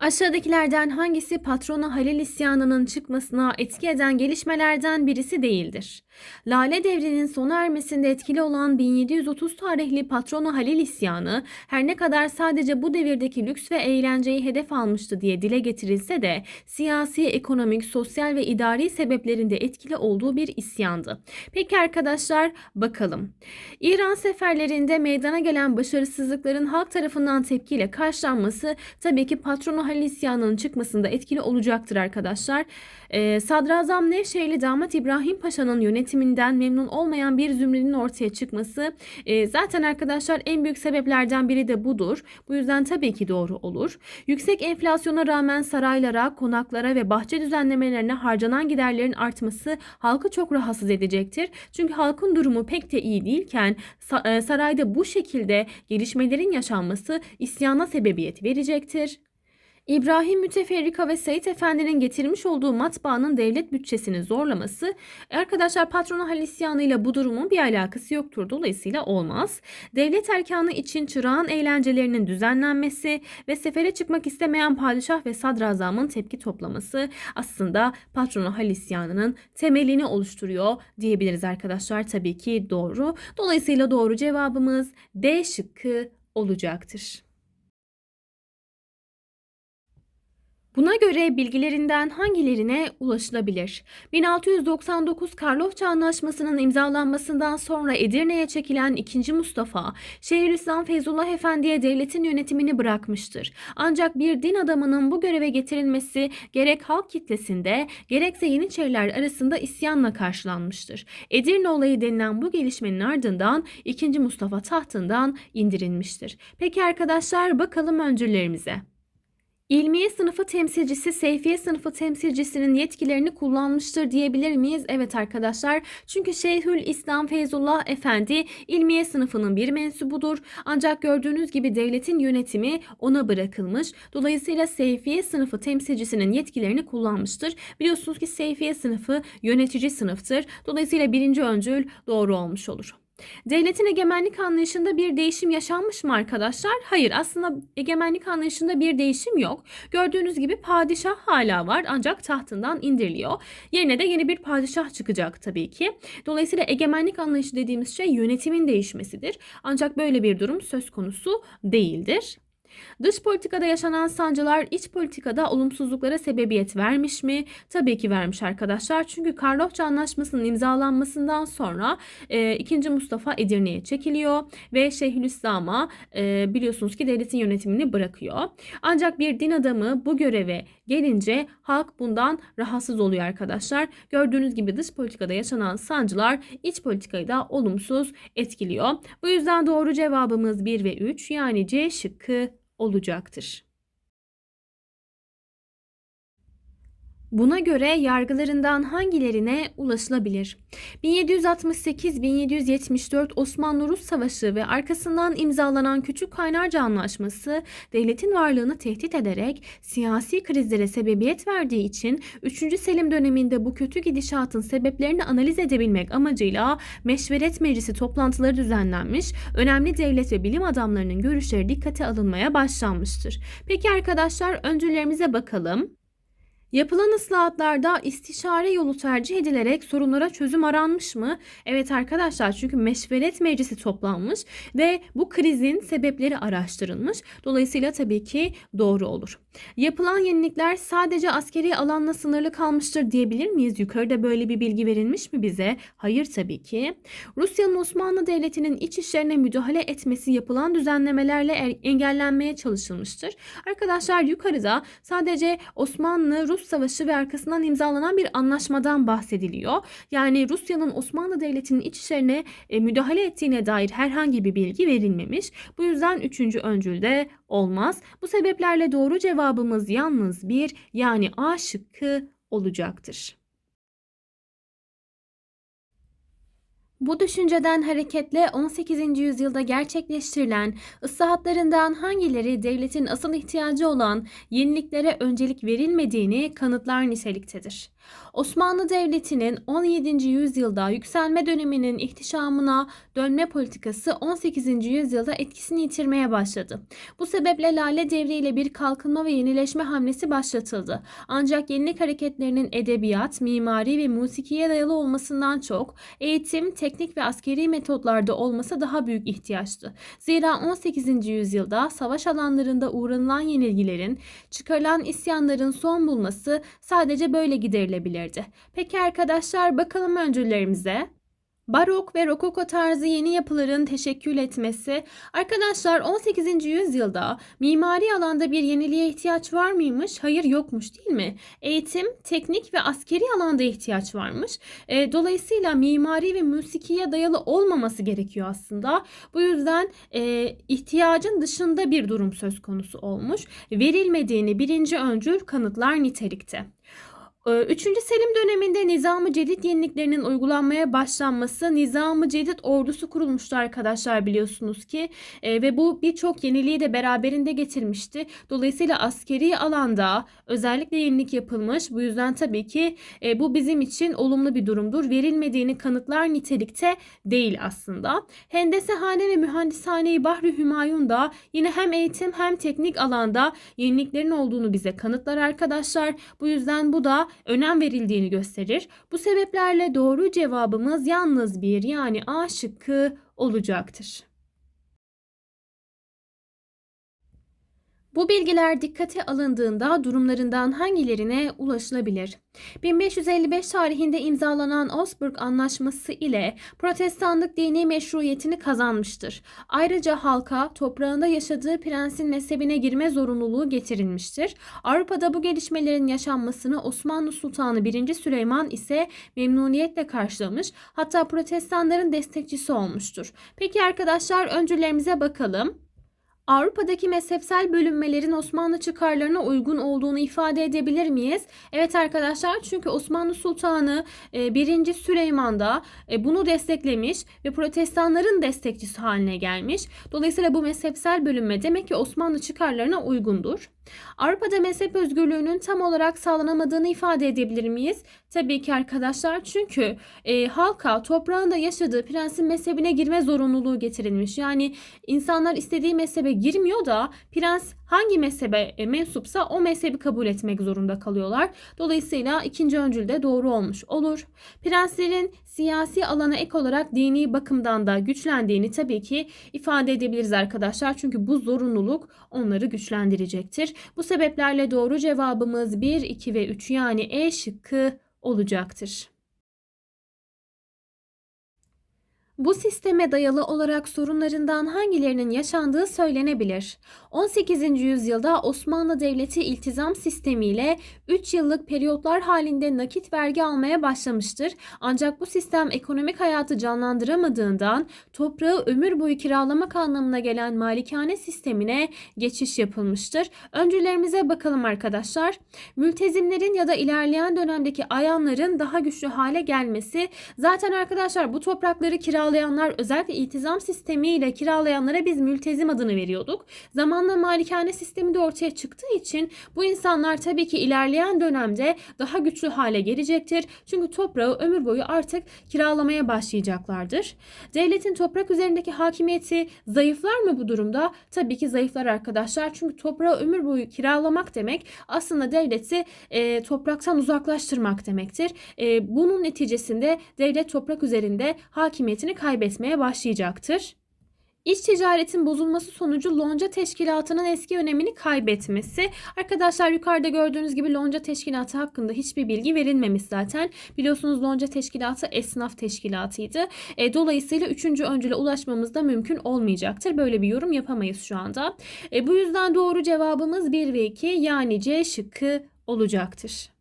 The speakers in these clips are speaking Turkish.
Aşağıdakilerden hangisi patronu Halil İsyanının çıkmasına etki eden gelişmelerden birisi değildir? Lale devrinin sona ermesinde etkili olan 1730 tarihli patronu Halil isyanı her ne kadar sadece bu devirdeki lüks ve eğlenceyi hedef almıştı diye dile getirilse de siyasi, ekonomik, sosyal ve idari sebeplerinde etkili olduğu bir isyandı. Peki arkadaşlar bakalım. İran seferlerinde meydana gelen başarısızlıkların halk tarafından tepkiyle karşılanması tabii ki patronu Osmanlı isyanının çıkmasında etkili olacaktır arkadaşlar. Ee, Sadrazam Nevşehirli damat İbrahim Paşa'nın yönetiminden memnun olmayan bir zümrenin ortaya çıkması e, zaten arkadaşlar en büyük sebeplerden biri de budur. Bu yüzden tabii ki doğru olur. Yüksek enflasyona rağmen saraylara, konaklara ve bahçe düzenlemelerine harcanan giderlerin artması halkı çok rahatsız edecektir. Çünkü halkın durumu pek de iyi değilken e, sarayda bu şekilde gelişmelerin yaşanması isyana sebebiyet verecektir. İbrahim Müteferrika ve Seyit Efendi'nin getirmiş olduğu matbaanın devlet bütçesini zorlaması arkadaşlar patrona halisyanıyla bu durumun bir alakası yoktur. Dolayısıyla olmaz. Devlet erkanı için çırağın eğlencelerinin düzenlenmesi ve sefere çıkmak istemeyen padişah ve sadrazamın tepki toplaması aslında patronu halisyanının temelini oluşturuyor diyebiliriz arkadaşlar. Tabii ki doğru. Dolayısıyla doğru cevabımız D şıkkı olacaktır. Buna göre bilgilerinden hangilerine ulaşılabilir? 1699 Karlofça Anlaşması'nın imzalanmasından sonra Edirne'ye çekilen 2. Mustafa, şehiristan Feyzullah Efendi'ye devletin yönetimini bırakmıştır. Ancak bir din adamının bu göreve getirilmesi gerek halk kitlesinde gerekse Yeniçeriler arasında isyanla karşılanmıştır. Edirne olayı denilen bu gelişmenin ardından 2. Mustafa tahtından indirilmiştir. Peki arkadaşlar bakalım öncülerimize. İlmiye sınıfı temsilcisi, Seyfiye sınıfı temsilcisinin yetkilerini kullanmıştır diyebilir miyiz? Evet arkadaşlar. Çünkü Şeyhül İslam Feyzullah Efendi ilmiye sınıfının bir mensubudur. Ancak gördüğünüz gibi devletin yönetimi ona bırakılmış. Dolayısıyla Seyfiye sınıfı temsilcisinin yetkilerini kullanmıştır. Biliyorsunuz ki Seyfiye sınıfı yönetici sınıftır. Dolayısıyla birinci öncül doğru olmuş olur. Devletin egemenlik anlayışında bir değişim yaşanmış mı arkadaşlar? Hayır aslında egemenlik anlayışında bir değişim yok. Gördüğünüz gibi padişah hala var ancak tahtından indiriliyor. Yerine de yeni bir padişah çıkacak tabii ki. Dolayısıyla egemenlik anlayışı dediğimiz şey yönetimin değişmesidir. Ancak böyle bir durum söz konusu değildir. Dış politikada yaşanan sancılar iç politikada olumsuzluklara sebebiyet vermiş mi? Tabii ki vermiş arkadaşlar. Çünkü Karlofça Anlaşması'nın imzalanmasından sonra e, 2. Mustafa Edirne'ye çekiliyor ve Şeyhülislam'a e, biliyorsunuz ki devletin yönetimini bırakıyor. Ancak bir din adamı bu göreve gelince halk bundan rahatsız oluyor arkadaşlar. Gördüğünüz gibi dış politikada yaşanan sancılar iç politikayı da olumsuz etkiliyor. Bu yüzden doğru cevabımız 1 ve 3 yani C şıkkı olacaktır. Buna göre yargılarından hangilerine ulaşılabilir? 1768-1774 Osmanlı-Rus Savaşı ve arkasından imzalanan Küçük Kaynarca Anlaşması devletin varlığını tehdit ederek siyasi krizlere sebebiyet verdiği için 3. Selim döneminde bu kötü gidişatın sebeplerini analiz edebilmek amacıyla Meşveret Meclisi toplantıları düzenlenmiş, önemli devlet ve bilim adamlarının görüşleri dikkate alınmaya başlanmıştır. Peki arkadaşlar öncülerimize bakalım. Yapılan ıslahatlarda istişare yolu tercih edilerek sorunlara çözüm aranmış mı? Evet arkadaşlar çünkü meşveret meclisi toplanmış ve bu krizin sebepleri araştırılmış. Dolayısıyla tabii ki doğru olur. Yapılan yenilikler sadece askeri alanla sınırlı kalmıştır diyebilir miyiz? Yukarıda böyle bir bilgi verilmiş mi bize? Hayır tabii ki. Rusya'nın Osmanlı Devleti'nin iç işlerine müdahale etmesi yapılan düzenlemelerle er-, engellenmeye çalışılmıştır. Arkadaşlar yukarıda sadece Osmanlı Rus Kurtuluş Savaşı ve arkasından imzalanan bir anlaşmadan bahsediliyor. Yani Rusya'nın Osmanlı Devleti'nin iç işlerine e, müdahale ettiğine dair herhangi bir bilgi verilmemiş. Bu yüzden üçüncü öncülde olmaz. Bu sebeplerle doğru cevabımız yalnız bir yani A şıkkı olacaktır. Bu düşünceden hareketle 18. yüzyılda gerçekleştirilen ıslahatlarından hangileri devletin asıl ihtiyacı olan yeniliklere öncelik verilmediğini kanıtlar niteliktedir. Osmanlı Devleti'nin 17. yüzyılda yükselme döneminin ihtişamına dönme politikası 18. yüzyılda etkisini yitirmeye başladı. Bu sebeple Lale Devri ile bir kalkınma ve yenileşme hamlesi başlatıldı. Ancak yenilik hareketlerinin edebiyat, mimari ve musikiye dayalı olmasından çok eğitim, teknik ve askeri metotlarda olması daha büyük ihtiyaçtı. Zira 18. yüzyılda savaş alanlarında uğranılan yenilgilerin, çıkarılan isyanların son bulması sadece böyle giderilir görülebilirdi. Peki arkadaşlar bakalım öncüllerimize. Barok ve rokoko tarzı yeni yapıların teşekkül etmesi. Arkadaşlar 18. yüzyılda mimari alanda bir yeniliğe ihtiyaç var mıymış? Hayır yokmuş değil mi? Eğitim, teknik ve askeri alanda ihtiyaç varmış. E, dolayısıyla mimari ve müsikiye dayalı olmaması gerekiyor aslında. Bu yüzden e, ihtiyacın dışında bir durum söz konusu olmuş. Verilmediğini birinci öncül kanıtlar nitelikte. 3. Ee, Selim döneminde Nizam-ı Cedid yeniliklerinin uygulanmaya başlanması Nizam-ı Cedid ordusu kurulmuştu arkadaşlar biliyorsunuz ki e, ve bu birçok yeniliği de beraberinde getirmişti. Dolayısıyla askeri alanda özellikle yenilik yapılmış bu yüzden tabii ki e, bu bizim için olumlu bir durumdur. Verilmediğini kanıtlar nitelikte değil aslında. Hendesehane ve mühendishane-i Bahri Hümayun da yine hem eğitim hem teknik alanda yeniliklerin olduğunu bize kanıtlar arkadaşlar. Bu yüzden bu da önem verildiğini gösterir. Bu sebeplerle doğru cevabımız yalnız bir yani A şıkkı olacaktır. Bu bilgiler dikkate alındığında durumlarından hangilerine ulaşılabilir? 1555 tarihinde imzalanan Augsburg Anlaşması ile protestanlık dini meşruiyetini kazanmıştır. Ayrıca halka toprağında yaşadığı prensin mezhebine girme zorunluluğu getirilmiştir. Avrupa'da bu gelişmelerin yaşanmasını Osmanlı Sultanı 1. Süleyman ise memnuniyetle karşılamış hatta protestanların destekçisi olmuştur. Peki arkadaşlar öncülerimize bakalım. Avrupa'daki mezhepsel bölünmelerin Osmanlı çıkarlarına uygun olduğunu ifade edebilir miyiz? Evet arkadaşlar çünkü Osmanlı Sultanı 1. E, Süleyman da e, bunu desteklemiş ve protestanların destekçisi haline gelmiş. Dolayısıyla bu mezhepsel bölünme demek ki Osmanlı çıkarlarına uygundur. Avrupa'da mezhep özgürlüğünün tam olarak sağlanamadığını ifade edebilir miyiz? Tabii ki arkadaşlar çünkü e, halka toprağında yaşadığı prensin mezhebine girme zorunluluğu getirilmiş. Yani insanlar istediği mezhebe girmiyor da prens hangi mezhebe e, mensupsa o mezhebi kabul etmek zorunda kalıyorlar. Dolayısıyla ikinci öncül de doğru olmuş olur. Prenslerin siyasi alana ek olarak dini bakımdan da güçlendiğini tabii ki ifade edebiliriz arkadaşlar. Çünkü bu zorunluluk onları güçlendirecektir. Bu sebeplerle doğru cevabımız 1, 2 ve 3 yani E şıkkı olacaktır. Bu sisteme dayalı olarak sorunlarından hangilerinin yaşandığı söylenebilir. 18. yüzyılda Osmanlı Devleti iltizam sistemiyle 3 yıllık periyotlar halinde nakit vergi almaya başlamıştır. Ancak bu sistem ekonomik hayatı canlandıramadığından toprağı ömür boyu kiralamak anlamına gelen malikane sistemine geçiş yapılmıştır. Öncülerimize bakalım arkadaşlar. Mültezimlerin ya da ilerleyen dönemdeki ayanların daha güçlü hale gelmesi zaten arkadaşlar bu toprakları kiralamak kiralayanlar özellikle itizam sistemiyle kiralayanlara biz mültezim adını veriyorduk. Zamanla malikane sistemi de ortaya çıktığı için bu insanlar tabii ki ilerleyen dönemde daha güçlü hale gelecektir. Çünkü toprağı ömür boyu artık kiralamaya başlayacaklardır. Devletin toprak üzerindeki hakimiyeti zayıflar mı bu durumda? Tabii ki zayıflar arkadaşlar. Çünkü toprağı ömür boyu kiralamak demek aslında devleti e, topraktan uzaklaştırmak demektir. E, bunun neticesinde devlet toprak üzerinde hakimiyetini kaybetmeye başlayacaktır. İç ticaretin bozulması sonucu lonca teşkilatının eski önemini kaybetmesi. Arkadaşlar yukarıda gördüğünüz gibi lonca teşkilatı hakkında hiçbir bilgi verilmemiş zaten. Biliyorsunuz lonca teşkilatı esnaf teşkilatıydı. E, dolayısıyla üçüncü öncüle ulaşmamız da mümkün olmayacaktır. Böyle bir yorum yapamayız şu anda. E, bu yüzden doğru cevabımız 1 ve 2 yani C şıkkı olacaktır.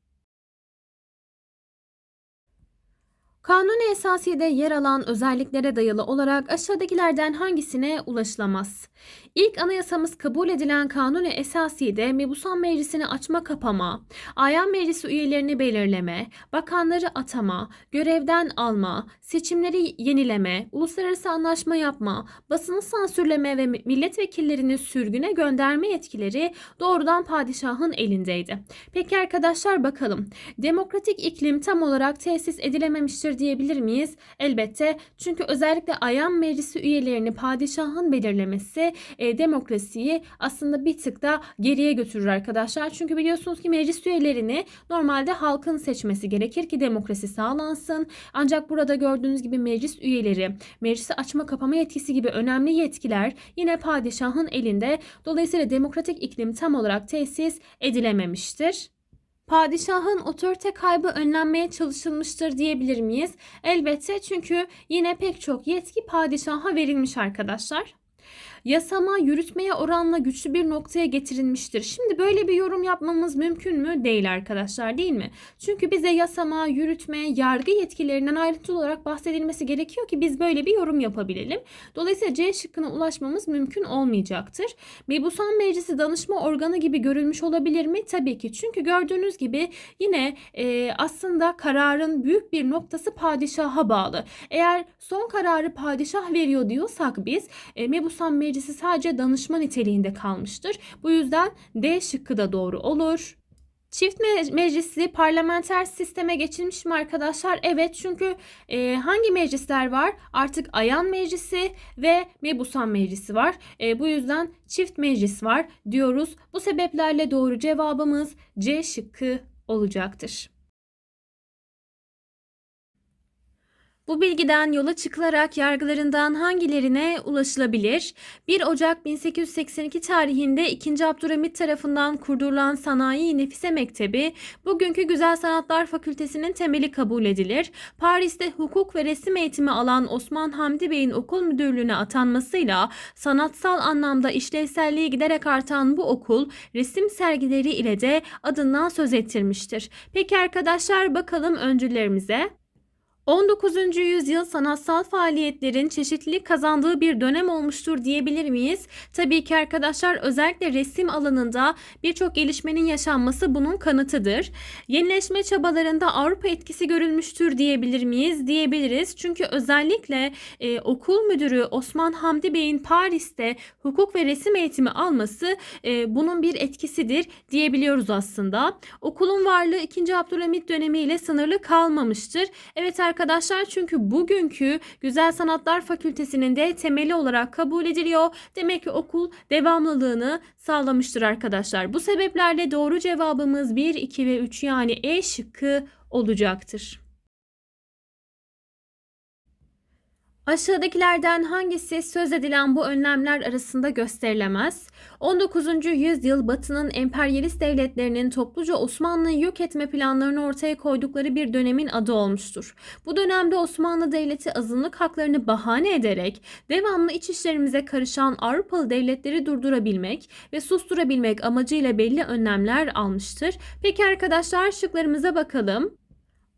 Kanuni esasiyede yer alan özelliklere dayalı olarak aşağıdakilerden hangisine ulaşılamaz? İlk anayasamız kabul edilen kanuni esasiyede mebusan meclisini açma kapama, ayan meclisi üyelerini belirleme, bakanları atama, görevden alma, seçimleri yenileme, uluslararası anlaşma yapma, basını sansürleme ve milletvekillerini sürgüne gönderme yetkileri doğrudan padişahın elindeydi. Peki arkadaşlar bakalım. Demokratik iklim tam olarak tesis edilememiştir önemlidir diyebilir miyiz? Elbette çünkü özellikle ayan meclisi üyelerini padişahın belirlemesi e, demokrasiyi aslında bir tık da geriye götürür arkadaşlar. Çünkü biliyorsunuz ki meclis üyelerini normalde halkın seçmesi gerekir ki demokrasi sağlansın. Ancak burada gördüğünüz gibi meclis üyeleri, meclisi açma kapama yetkisi gibi önemli yetkiler yine padişahın elinde. Dolayısıyla demokratik iklim tam olarak tesis edilememiştir padişahın otorite kaybı önlenmeye çalışılmıştır diyebilir miyiz? Elbette çünkü yine pek çok yetki padişaha verilmiş arkadaşlar yasama yürütmeye oranla güçlü bir noktaya getirilmiştir. Şimdi böyle bir yorum yapmamız mümkün mü? Değil arkadaşlar değil mi? Çünkü bize yasama, yürütmeye yargı yetkilerinden ayrıntılı olarak bahsedilmesi gerekiyor ki biz böyle bir yorum yapabilelim. Dolayısıyla C şıkkına ulaşmamız mümkün olmayacaktır. Mebusan Meclisi danışma organı gibi görülmüş olabilir mi? Tabii ki. Çünkü gördüğünüz gibi yine e, aslında kararın büyük bir noktası padişaha bağlı. Eğer son kararı padişah veriyor diyorsak biz e, Mebusan Meclisi vericisi sadece danışma niteliğinde kalmıştır. Bu yüzden D şıkkı da doğru olur. Çift meclisi parlamenter sisteme geçilmiş mi arkadaşlar? Evet çünkü e, hangi meclisler var? Artık Ayan Meclisi ve Mebusan Meclisi var. E, bu yüzden çift meclis var diyoruz. Bu sebeplerle doğru cevabımız C şıkkı olacaktır. Bu bilgiden yola çıkılarak yargılarından hangilerine ulaşılabilir? 1 Ocak 1882 tarihinde 2. Abdülhamit tarafından kurdurulan Sanayi Nefise Mektebi, bugünkü Güzel Sanatlar Fakültesi'nin temeli kabul edilir. Paris'te hukuk ve resim eğitimi alan Osman Hamdi Bey'in okul müdürlüğüne atanmasıyla sanatsal anlamda işlevselliği giderek artan bu okul resim sergileri ile de adından söz ettirmiştir. Peki arkadaşlar bakalım öncülerimize. 19. yüzyıl sanatsal faaliyetlerin çeşitlilik kazandığı bir dönem olmuştur diyebilir miyiz? Tabii ki arkadaşlar özellikle resim alanında birçok gelişmenin yaşanması bunun kanıtıdır. Yenileşme çabalarında Avrupa etkisi görülmüştür diyebilir miyiz? Diyebiliriz. Çünkü özellikle e, okul müdürü Osman Hamdi Bey'in Paris'te hukuk ve resim eğitimi alması e, bunun bir etkisidir diyebiliyoruz aslında. Okulun varlığı 2. Abdülhamit dönemiyle sınırlı kalmamıştır. Evet arkadaşlar çünkü bugünkü Güzel Sanatlar Fakültesi'nin de temeli olarak kabul ediliyor. Demek ki okul devamlılığını sağlamıştır arkadaşlar. Bu sebeplerle doğru cevabımız 1, 2 ve 3 yani E şıkkı olacaktır. Aşağıdakilerden hangisi söz edilen bu önlemler arasında gösterilemez? 19. yüzyıl Batı'nın emperyalist devletlerinin topluca Osmanlı'yı yok etme planlarını ortaya koydukları bir dönemin adı olmuştur. Bu dönemde Osmanlı Devleti azınlık haklarını bahane ederek devamlı iç işlerimize karışan Avrupalı devletleri durdurabilmek ve susturabilmek amacıyla belli önlemler almıştır. Peki arkadaşlar şıklarımıza bakalım.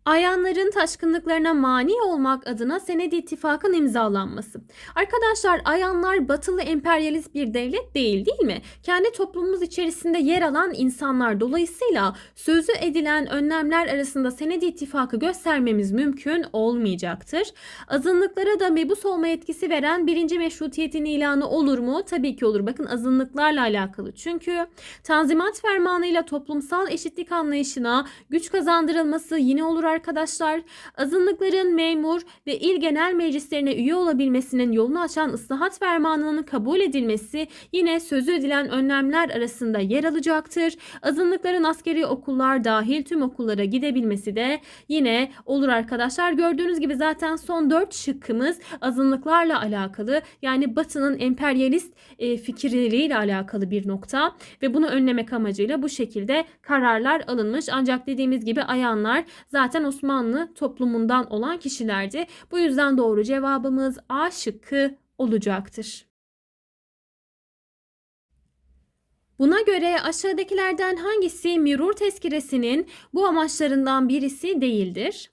Ayanların taşkınlıklarına mani olmak adına senedi ittifakın imzalanması. Arkadaşlar ayanlar batılı emperyalist bir devlet değil değil mi? Kendi toplumumuz içerisinde yer alan insanlar dolayısıyla sözü edilen önlemler arasında senedi ittifakı göstermemiz mümkün olmayacaktır. Azınlıklara da mebus olma etkisi veren birinci meşrutiyetin ilanı olur mu? Tabii ki olur. Bakın azınlıklarla alakalı. Çünkü Tanzimat Fermanı ile toplumsal eşitlik anlayışına güç kazandırılması yine olur arkadaşlar. Azınlıkların memur ve il genel meclislerine üye olabilmesinin yolunu açan ıslahat fermanının kabul edilmesi yine sözü edilen önlemler arasında yer alacaktır. Azınlıkların askeri okullar dahil tüm okullara gidebilmesi de yine olur arkadaşlar. Gördüğünüz gibi zaten son 4 şıkkımız azınlıklarla alakalı yani Batı'nın emperyalist e, fikirleriyle alakalı bir nokta ve bunu önlemek amacıyla bu şekilde kararlar alınmış. Ancak dediğimiz gibi ayanlar zaten modern Osmanlı toplumundan olan kişilerdi. Bu yüzden doğru cevabımız A şıkkı olacaktır. Buna göre aşağıdakilerden hangisi mirur tezkiresinin bu amaçlarından birisi değildir?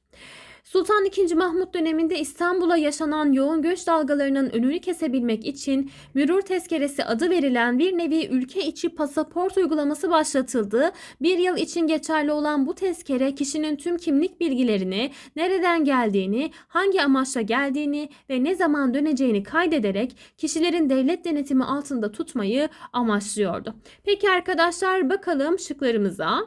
Sultan II. Mahmut döneminde İstanbul'a yaşanan yoğun göç dalgalarının önünü kesebilmek için mürür tezkeresi adı verilen bir nevi ülke içi pasaport uygulaması başlatıldı. Bir yıl için geçerli olan bu tezkere kişinin tüm kimlik bilgilerini, nereden geldiğini, hangi amaçla geldiğini ve ne zaman döneceğini kaydederek kişilerin devlet denetimi altında tutmayı amaçlıyordu. Peki arkadaşlar bakalım şıklarımıza.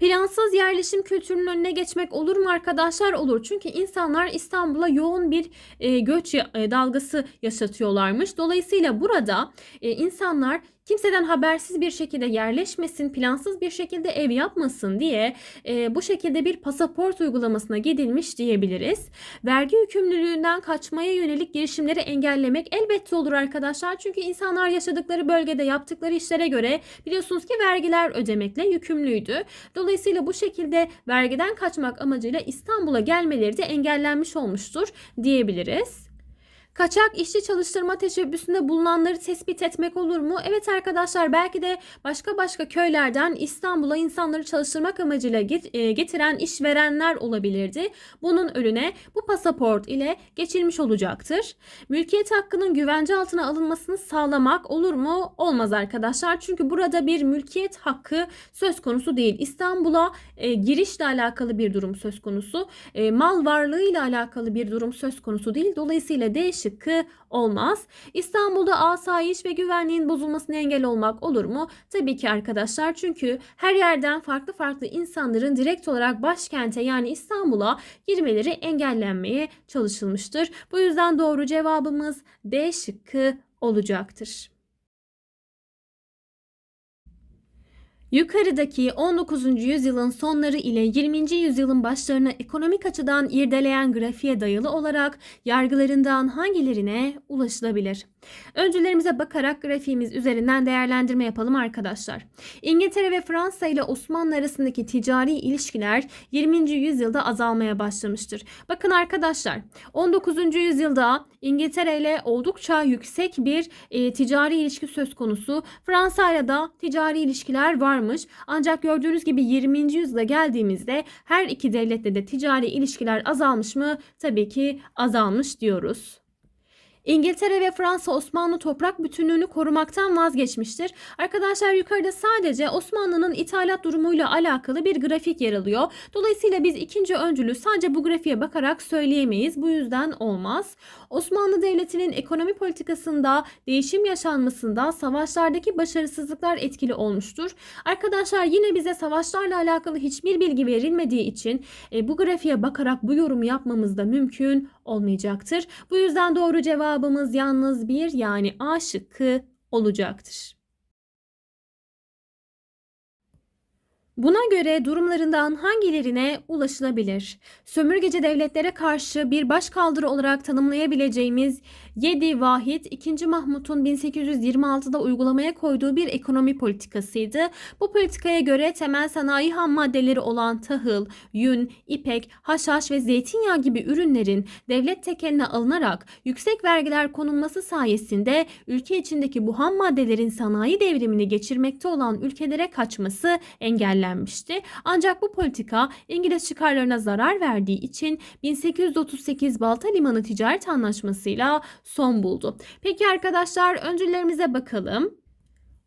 Plansız yerleşim kültürünün önüne geçmek olur mu arkadaşlar? Olur. Çünkü insanlar İstanbul'a yoğun bir e, göç e, dalgası yaşatıyorlarmış. Dolayısıyla burada e, insanlar kimseden habersiz bir şekilde yerleşmesin, plansız bir şekilde ev yapmasın diye e, bu şekilde bir pasaport uygulamasına gidilmiş diyebiliriz. Vergi yükümlülüğünden kaçmaya yönelik girişimleri engellemek elbette olur arkadaşlar. Çünkü insanlar yaşadıkları bölgede yaptıkları işlere göre biliyorsunuz ki vergiler ödemekle yükümlüydü. Dolayısıyla bu şekilde vergiden kaçmak amacıyla İstanbul'a gelmeleri de engellenmiş olmuştur diyebiliriz. Kaçak işçi çalıştırma teşebbüsünde bulunanları tespit etmek olur mu? Evet arkadaşlar belki de başka başka köylerden İstanbul'a insanları çalıştırmak amacıyla e, getiren işverenler olabilirdi. Bunun önüne bu pasaport ile geçilmiş olacaktır. Mülkiyet hakkının güvence altına alınmasını sağlamak olur mu? Olmaz arkadaşlar. Çünkü burada bir mülkiyet hakkı söz konusu değil. İstanbul'a e, girişle alakalı bir durum söz konusu. E, mal varlığıyla alakalı bir durum söz konusu değil. Dolayısıyla değiş şıkkı olmaz. İstanbul'da asayiş ve güvenliğin bozulmasını engel olmak olur mu? Tabii ki arkadaşlar çünkü her yerden farklı farklı insanların direkt olarak başkente yani İstanbul'a girmeleri engellenmeye çalışılmıştır. Bu yüzden doğru cevabımız D şıkkı olacaktır. Yukarıdaki 19. yüzyılın sonları ile 20. yüzyılın başlarına ekonomik açıdan irdeleyen grafiğe dayalı olarak yargılarından hangilerine ulaşılabilir? Öncülerimize bakarak grafiğimiz üzerinden değerlendirme yapalım arkadaşlar. İngiltere ve Fransa ile Osmanlı arasındaki ticari ilişkiler 20. yüzyılda azalmaya başlamıştır. Bakın arkadaşlar 19. yüzyılda İngiltere ile oldukça yüksek bir e, ticari ilişki söz konusu. Fransa ile de ticari ilişkiler var varmış. Ancak gördüğünüz gibi 20. yüzyıla geldiğimizde her iki devlette de ticari ilişkiler azalmış mı? Tabii ki azalmış diyoruz. İngiltere ve Fransa Osmanlı toprak bütünlüğünü korumaktan vazgeçmiştir. Arkadaşlar yukarıda sadece Osmanlı'nın ithalat durumuyla alakalı bir grafik yer alıyor. Dolayısıyla biz ikinci öncülü sadece bu grafiğe bakarak söyleyemeyiz. Bu yüzden olmaz. Osmanlı Devleti'nin ekonomi politikasında değişim yaşanmasında savaşlardaki başarısızlıklar etkili olmuştur. Arkadaşlar yine bize savaşlarla alakalı hiçbir bilgi verilmediği için e, bu grafiğe bakarak bu yorumu yapmamız da mümkün olmayacaktır. Bu yüzden doğru cevabımız yalnız bir yani A şıkkı olacaktır. Buna göre durumlarından hangilerine ulaşılabilir? Sömürgeci devletlere karşı bir başkaldırı olarak tanımlayabileceğimiz 7 Vahit 2. Mahmut'un 1826'da uygulamaya koyduğu bir ekonomi politikasıydı. Bu politikaya göre temel sanayi ham maddeleri olan tahıl, yün, ipek, haşhaş ve zeytinyağı gibi ürünlerin devlet tekeline alınarak yüksek vergiler konulması sayesinde ülke içindeki bu ham maddelerin sanayi devrimini geçirmekte olan ülkelere kaçması engellendi benimsenmişti. Ancak bu politika İngiliz çıkarlarına zarar verdiği için 1838 Balta Limanı Ticaret Anlaşması'yla son buldu. Peki arkadaşlar öncülerimize bakalım.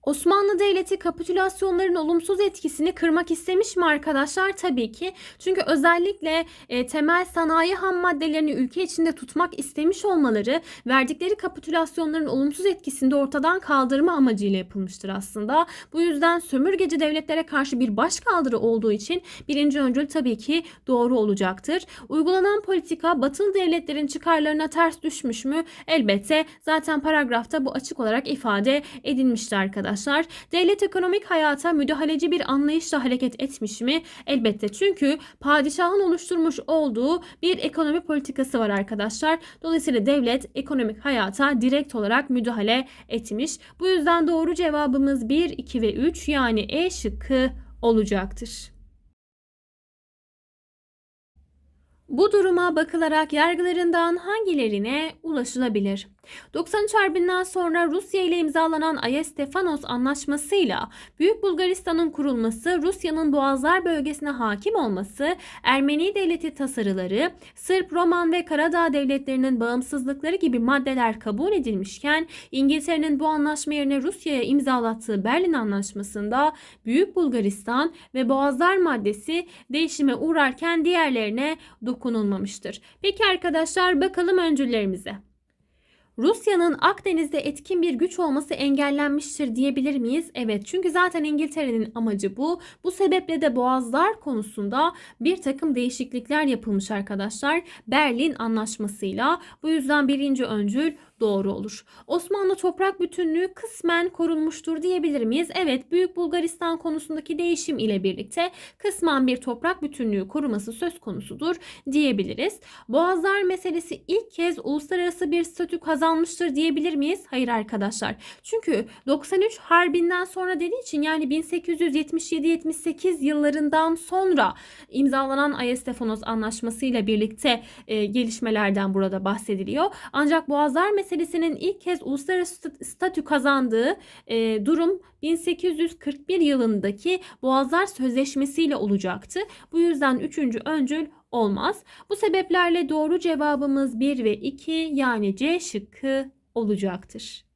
Osmanlı Devleti kapitülasyonların olumsuz etkisini kırmak istemiş mi arkadaşlar? Tabii ki. Çünkü özellikle e, temel sanayi ham maddelerini ülke içinde tutmak istemiş olmaları verdikleri kapitülasyonların olumsuz etkisini de ortadan kaldırma amacıyla yapılmıştır aslında. Bu yüzden sömürgeci devletlere karşı bir başkaldırı olduğu için birinci öncül tabii ki doğru olacaktır. Uygulanan politika batılı devletlerin çıkarlarına ters düşmüş mü? Elbette. Zaten paragrafta bu açık olarak ifade edilmişti arkadaşlar arkadaşlar devlet ekonomik hayata müdahaleci bir anlayışla hareket etmiş mi? Elbette çünkü padişahın oluşturmuş olduğu bir ekonomi politikası var arkadaşlar. Dolayısıyla devlet ekonomik hayata direkt olarak müdahale etmiş. Bu yüzden doğru cevabımız 1, 2 ve 3 yani E şıkkı olacaktır. Bu duruma bakılarak yargılarından hangilerine ulaşılabilir? 93 Harbi'nden sonra Rusya ile imzalanan Ayestefanos anlaşmasıyla Büyük Bulgaristan'ın kurulması, Rusya'nın Boğazlar bölgesine hakim olması, Ermeni devleti tasarıları, Sırp, Roman ve Karadağ devletlerinin bağımsızlıkları gibi maddeler kabul edilmişken İngiltere'nin bu anlaşma yerine Rusya'ya imzalattığı Berlin Anlaşması'nda Büyük Bulgaristan ve Boğazlar maddesi değişime uğrarken diğerlerine dokunulmamıştır. Peki arkadaşlar bakalım öncülerimize. Rusya'nın Akdeniz'de etkin bir güç olması engellenmiştir diyebilir miyiz? Evet çünkü zaten İngiltere'nin amacı bu. Bu sebeple de boğazlar konusunda bir takım değişiklikler yapılmış arkadaşlar. Berlin anlaşmasıyla bu yüzden birinci öncül doğru olur. Osmanlı toprak bütünlüğü kısmen korunmuştur diyebilir miyiz? Evet Büyük Bulgaristan konusundaki değişim ile birlikte kısmen bir toprak bütünlüğü koruması söz konusudur diyebiliriz. Boğazlar meselesi ilk kez uluslararası bir statü kazanmıştır diyebilir miyiz? Hayır arkadaşlar. Çünkü 93 Harbi'nden sonra dediği için yani 1877-78 yıllarından sonra imzalanan Ayestefonos Anlaşması ile birlikte e, gelişmelerden burada bahsediliyor. Ancak Boğazlar meselesi meselesinin ilk kez uluslararası statü kazandığı e, durum 1841 yılındaki Boğazlar Sözleşmesi ile olacaktı. Bu yüzden üçüncü öncül olmaz. Bu sebeplerle doğru cevabımız 1 ve 2 yani C şıkkı olacaktır.